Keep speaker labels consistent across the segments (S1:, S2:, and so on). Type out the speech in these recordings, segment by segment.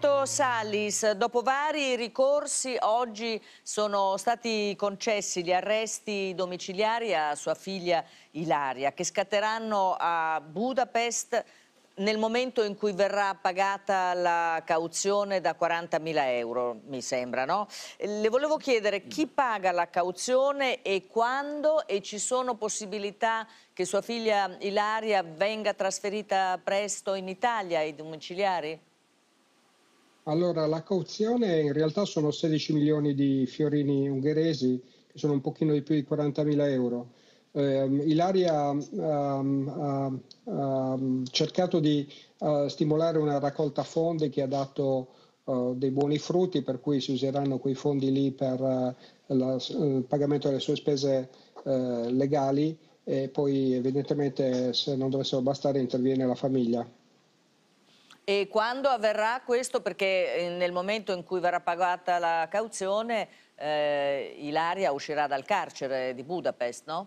S1: Roberto Salis, dopo vari ricorsi oggi sono stati concessi gli arresti domiciliari a sua figlia Ilaria che scatteranno a Budapest nel momento in cui verrà pagata la cauzione da 40.000 euro, mi sembra, no? Le volevo chiedere chi paga la cauzione e quando e ci sono possibilità che sua figlia Ilaria venga trasferita presto in Italia ai domiciliari?
S2: Allora, la cauzione in realtà sono 16 milioni di fiorini ungheresi, che sono un pochino di più di 40 mila euro. Eh, Ilaria um, ha, ha cercato di uh, stimolare una raccolta fondi che ha dato uh, dei buoni frutti, per cui si useranno quei fondi lì per uh, la, il pagamento delle sue spese legali e poi evidentemente se non dovessero bastare interviene la famiglia.
S1: E quando avverrà questo? Perché eh, nel momento in cui verrà pagata la cauzione, eh, Ilaria uscirà dal carcere di Budapest, no?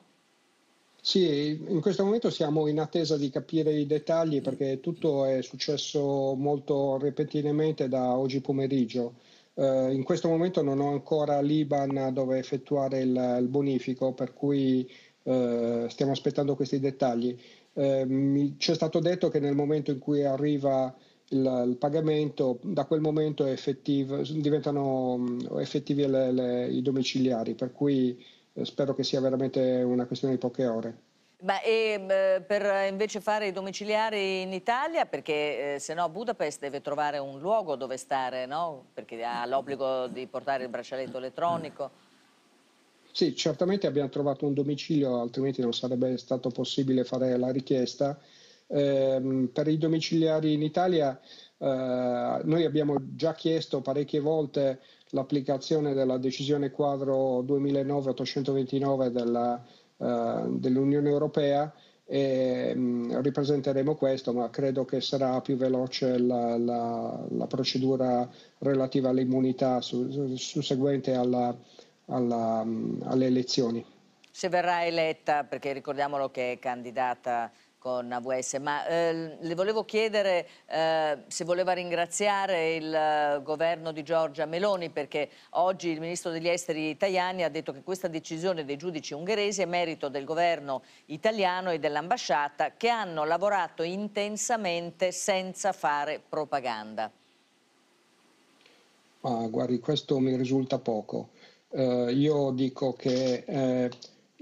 S2: Sì, in questo momento siamo in attesa di capire i dettagli perché tutto è successo molto repentinamente da oggi pomeriggio. Eh, in questo momento non ho ancora l'Iban dove effettuare il, il bonifico, per cui eh, stiamo aspettando questi dettagli. Eh, c'è stato detto che nel momento in cui arriva il, il pagamento, da quel momento effettivo, diventano mm, effettivi le, le, i domiciliari, per cui eh, spero che sia veramente una questione di poche ore.
S1: Ma e, eh, per invece fare i domiciliari in Italia, perché eh, se no Budapest deve trovare un luogo dove stare, no? perché ha l'obbligo di portare il braccialetto elettronico.
S2: Sì, certamente abbiamo trovato un domicilio, altrimenti non sarebbe stato possibile fare la richiesta. Ehm, per i domiciliari in Italia eh, noi abbiamo già chiesto parecchie volte l'applicazione della decisione quadro 2009-829 della, eh, dell'Unione Europea e mh, mm, ripresenteremo questo, ma credo che sarà più veloce la, la, la procedura relativa all'immunità susseguente alla, alla, mm, alle elezioni.
S1: Se verrà eletta, perché ricordiamolo che è candidata con AWS, ma eh, le volevo chiedere eh, se voleva ringraziare il eh, governo di Giorgia Meloni perché oggi il ministro degli esteri Tajani ha detto che questa decisione dei giudici ungheresi è merito del governo italiano e dell'ambasciata che hanno lavorato intensamente senza fare propaganda.
S2: Ma guardi, questo mi risulta poco. Eh, io dico che eh,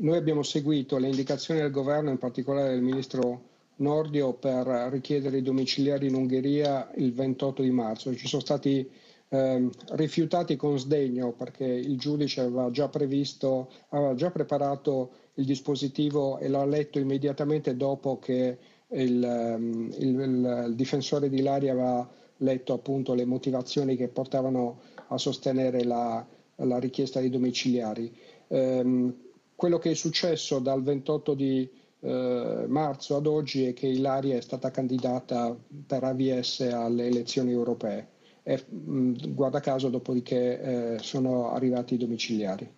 S2: noi abbiamo seguito le indicazioni del governo, in particolare del ministro Nordio, per richiedere i domiciliari in Ungheria il 28 di marzo. Ci sono stati eh, rifiutati con sdegno perché il giudice aveva già previsto, aveva già preparato il dispositivo e l'ha letto immediatamente dopo che il, ehm, il, il, il difensore di Lari aveva letto appunto le motivazioni che portavano a sostenere la, la richiesta dei domiciliari. Eh, quello che è successo dal 28 di eh, marzo ad oggi è che Ilaria è stata candidata per AVS alle elezioni europee e mh, guarda caso dopodiché eh, sono arrivati i domiciliari.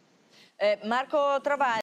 S1: Eh, Marco Travaglio.